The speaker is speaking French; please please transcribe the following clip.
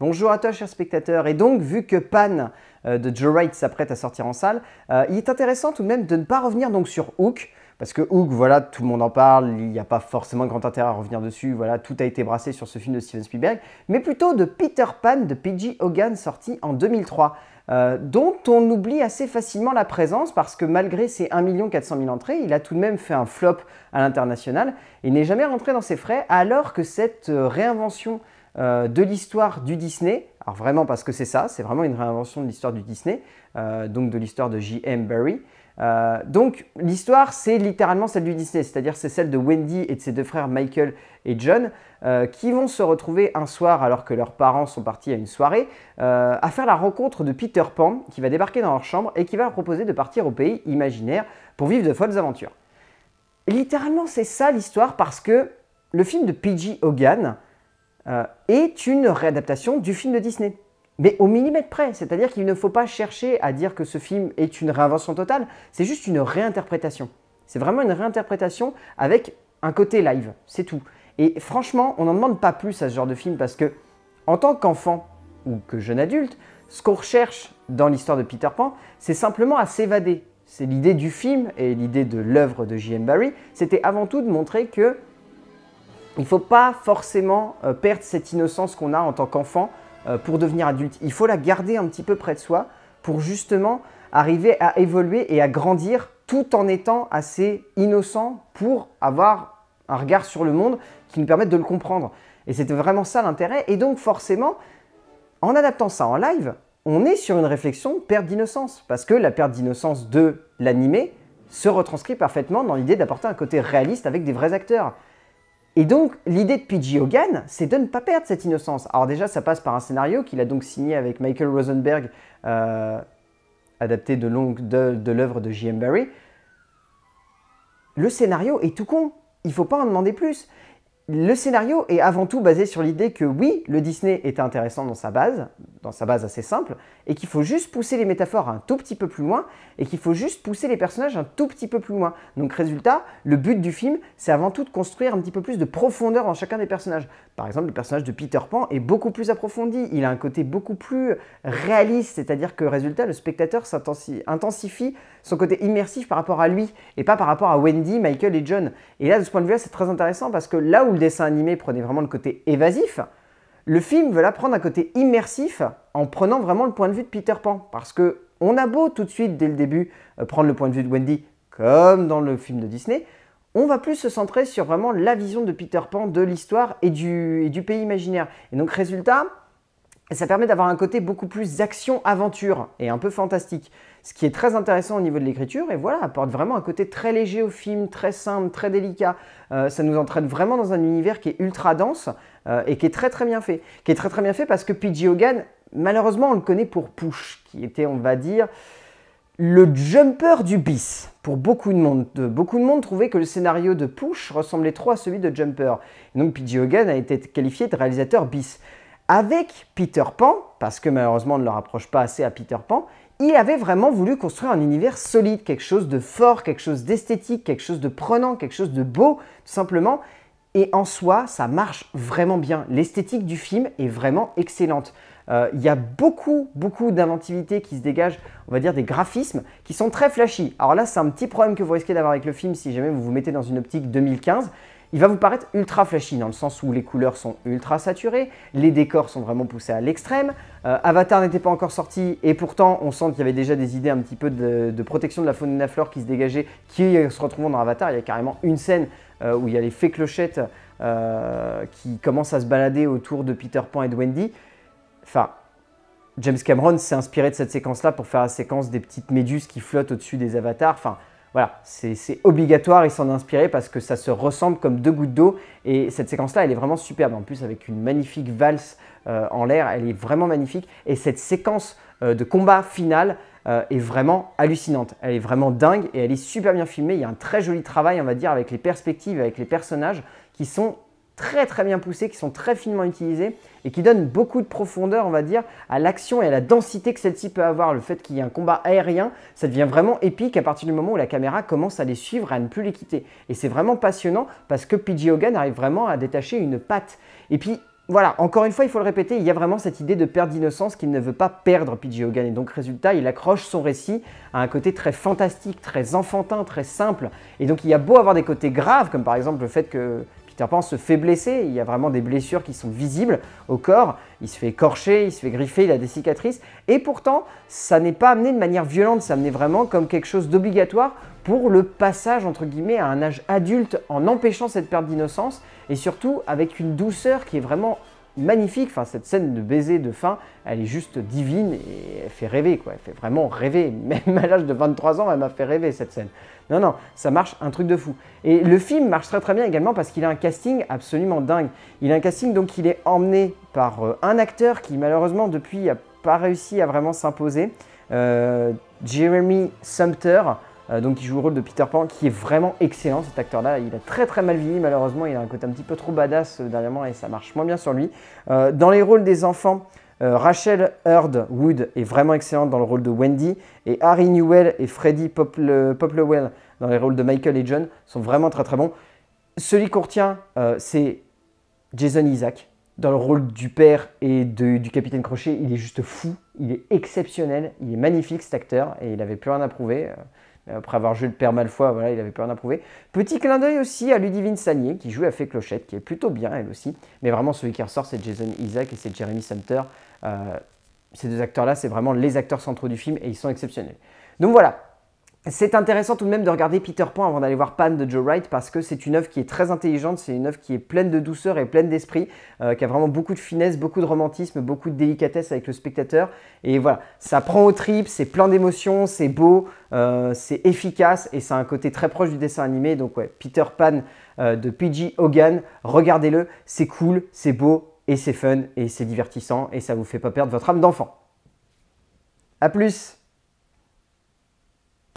Bonjour à toi, chers spectateurs. Et donc, vu que Pan euh, de Joe Wright s'apprête à sortir en salle, euh, il est intéressant tout de même de ne pas revenir donc sur Hook. Parce que Hook, voilà, tout le monde en parle, il n'y a pas forcément grand intérêt à revenir dessus, voilà, tout a été brassé sur ce film de Steven Spielberg, mais plutôt de Peter Pan de P.G. Hogan sorti en 2003. Euh, dont on oublie assez facilement la présence parce que malgré ses 1 400 000 entrées, il a tout de même fait un flop à l'international. et n'est jamais rentré dans ses frais alors que cette réinvention euh, de l'histoire du Disney. Alors vraiment parce que c'est ça, c'est vraiment une réinvention de l'histoire du Disney, euh, donc de l'histoire de J.M. Barry. Euh, donc l'histoire, c'est littéralement celle du Disney, c'est-à-dire c'est celle de Wendy et de ses deux frères Michael et John, euh, qui vont se retrouver un soir, alors que leurs parents sont partis à une soirée, à faire la rencontre de Peter Pan, qui va débarquer dans leur chambre et qui va leur proposer de partir au pays imaginaire pour vivre de folles aventures. littéralement, c'est ça l'histoire parce que le film de P.G. Hogan, euh, est une réadaptation du film de Disney. Mais au millimètre près, c'est-à-dire qu'il ne faut pas chercher à dire que ce film est une réinvention totale, c'est juste une réinterprétation. C'est vraiment une réinterprétation avec un côté live, c'est tout. Et franchement, on n'en demande pas plus à ce genre de film parce que, en tant qu'enfant ou que jeune adulte, ce qu'on recherche dans l'histoire de Peter Pan, c'est simplement à s'évader. C'est l'idée du film et l'idée de l'œuvre de J.M. Barry, c'était avant tout de montrer que il ne faut pas forcément euh, perdre cette innocence qu'on a en tant qu'enfant euh, pour devenir adulte. Il faut la garder un petit peu près de soi pour justement arriver à évoluer et à grandir tout en étant assez innocent pour avoir un regard sur le monde qui nous permette de le comprendre. Et c'était vraiment ça l'intérêt. Et donc forcément, en adaptant ça en live, on est sur une réflexion perte d'innocence. Parce que la perte d'innocence de l'animé se retranscrit parfaitement dans l'idée d'apporter un côté réaliste avec des vrais acteurs. Et donc, l'idée de P.G. Hogan, c'est de ne pas perdre cette innocence. Alors déjà, ça passe par un scénario qu'il a donc signé avec Michael Rosenberg, euh, adapté de, de, de l'œuvre de J.M. Barry. Le scénario est tout con, il ne faut pas en demander plus. Le scénario est avant tout basé sur l'idée que oui, le Disney est intéressant dans sa base, dans sa base assez simple, et qu'il faut juste pousser les métaphores un tout petit peu plus loin, et qu'il faut juste pousser les personnages un tout petit peu plus loin. Donc résultat, le but du film, c'est avant tout de construire un petit peu plus de profondeur dans chacun des personnages. Par exemple, le personnage de Peter Pan est beaucoup plus approfondi, il a un côté beaucoup plus réaliste, c'est-à-dire que résultat, le spectateur intensifie son côté immersif par rapport à lui, et pas par rapport à Wendy, Michael et John. Et là, de ce point de vue-là, c'est très intéressant parce que là où le dessin animé prenait vraiment le côté évasif, le film veut la prendre un côté immersif en prenant vraiment le point de vue de Peter Pan. Parce que on a beau tout de suite, dès le début, euh, prendre le point de vue de Wendy, comme dans le film de Disney, on va plus se centrer sur vraiment la vision de Peter Pan de l'histoire et du, et du pays imaginaire. Et donc résultat, et ça permet d'avoir un côté beaucoup plus action-aventure et un peu fantastique. Ce qui est très intéressant au niveau de l'écriture, et voilà, apporte vraiment un côté très léger au film, très simple, très délicat. Euh, ça nous entraîne vraiment dans un univers qui est ultra dense euh, et qui est très très bien fait. Qui est très très bien fait parce que P.G. Hogan, malheureusement, on le connaît pour Push, qui était, on va dire, le jumper du bis. Pour beaucoup de monde, beaucoup de monde trouvait que le scénario de Push ressemblait trop à celui de Jumper. donc P.G. Hogan a été qualifié de réalisateur bis. Avec Peter Pan, parce que malheureusement on ne le rapproche pas assez à Peter Pan, il avait vraiment voulu construire un univers solide, quelque chose de fort, quelque chose d'esthétique, quelque chose de prenant, quelque chose de beau, tout simplement. Et en soi, ça marche vraiment bien. L'esthétique du film est vraiment excellente. Euh, il y a beaucoup, beaucoup d'inventivité qui se dégage, on va dire des graphismes qui sont très flashy. Alors là, c'est un petit problème que vous risquez d'avoir avec le film si jamais vous vous mettez dans une optique 2015. Il va vous paraître ultra flashy dans le sens où les couleurs sont ultra saturées, les décors sont vraiment poussés à l'extrême. Euh, Avatar n'était pas encore sorti et pourtant on sent qu'il y avait déjà des idées un petit peu de, protection de la faune et de la flore qui se dégageaient, qui se retrouvent dans Avatar. Il y a carrément une scène euh, où il y a les fées clochettes euh, qui commencent à se balader autour de Peter Pan et de Wendy. Enfin, James Cameron s'est inspiré de cette séquence-là pour faire la séquence des petites méduses qui flottent au-dessus des avatars. Enfin, voilà, c'est obligatoire et s'en inspirer parce que ça se ressemble comme deux gouttes d'eau. Et cette séquence-là, elle est vraiment superbe. En plus, avec une magnifique valse euh, en l'air, elle est vraiment magnifique. Et cette séquence euh, de combat final euh, est vraiment hallucinante. Elle est vraiment dingue et elle est super bien filmée. Il y a un très joli travail, on va dire, avec les perspectives, avec les personnages qui sont très très bien poussés, qui sont très finement utilisés et qui donnent beaucoup de profondeur, on va dire, à l'action et à la densité que celle-ci peut avoir. Le fait qu'il y ait un combat aérien, ça devient vraiment épique à partir du moment où la caméra commence à les suivre, à ne plus les quitter. Et c'est vraiment passionnant parce que Pidgey Hogan arrive vraiment à détacher une patte. Et puis, voilà, encore une fois, il faut le répéter, il y a vraiment cette idée de perte d'innocence qu'il ne veut pas perdre, Pidgey Hogan. Et donc, résultat, il accroche son récit à un côté très fantastique, très enfantin, très simple. Et donc, il y a beau avoir des côtés graves, comme par exemple le fait que le se fait blesser, il y a vraiment des blessures qui sont visibles au corps, il se fait écorcher, il se fait griffer, il a des cicatrices, et pourtant ça n'est pas amené de manière violente, ça amené vraiment comme quelque chose d'obligatoire pour le passage entre guillemets à un âge adulte en empêchant cette perte d'innocence et surtout avec une douceur qui est vraiment magnifique. Enfin, cette scène de baiser de fin, elle est juste divine et elle fait rêver, quoi. Elle fait vraiment rêver. Même à l'âge de 23 ans, elle m'a fait rêver cette scène. Non, non, ça marche un truc de fou. Et le film marche très très bien également parce qu'il a un casting absolument dingue. Il a un casting donc il est emmené par euh, un acteur qui malheureusement depuis n'a pas réussi à vraiment s'imposer. Euh, Jeremy Sumter. Euh, donc il joue le rôle de Peter Pan, qui est vraiment excellent cet acteur-là. Il a très très mal vieilli malheureusement, il a un côté un petit peu trop badass euh, dernièrement et ça marche moins bien sur lui. Euh, dans les rôles des enfants, Rachel Hurd Wood est vraiment excellente dans le rôle de Wendy et Harry Newell et Freddie Popplewell dans les rôles de Michael et John sont vraiment très très bons. Celui qu'on retient, c'est Jason Isaac dans le rôle du père et du capitaine Crochet. Il est juste fou, il est exceptionnel, il est magnifique cet acteur et il n'avait plus rien à prouver. Après avoir joué le père Malfoy, voilà, il avait peur d'approuver. Petit clin d'œil aussi à Ludivine Sagnier, qui joue à Fait Clochette, qui est plutôt bien elle aussi. Mais vraiment, celui qui ressort, c'est Jason Isaac et c'est Jeremy Sumter. Euh, ces deux acteurs-là, c'est vraiment les acteurs centraux du film et ils sont exceptionnels. Donc voilà, c'est intéressant tout de même de regarder Peter Pan avant d'aller voir Pan de Joe Wright parce que c'est une œuvre qui est très intelligente, c'est une œuvre qui est pleine de douceur et pleine d'esprit, euh, qui a vraiment beaucoup de finesse, beaucoup de romantisme, beaucoup de délicatesse avec le spectateur. Et voilà, ça prend au tripes, c'est plein d'émotions, c'est beau, euh, c'est efficace et ça a un côté très proche du dessin animé. Donc ouais, Peter Pan euh, de P.G. Hogan, regardez-le, c'est cool, c'est beau et c'est fun et c'est divertissant et ça vous fait pas perdre votre âme d'enfant. A plus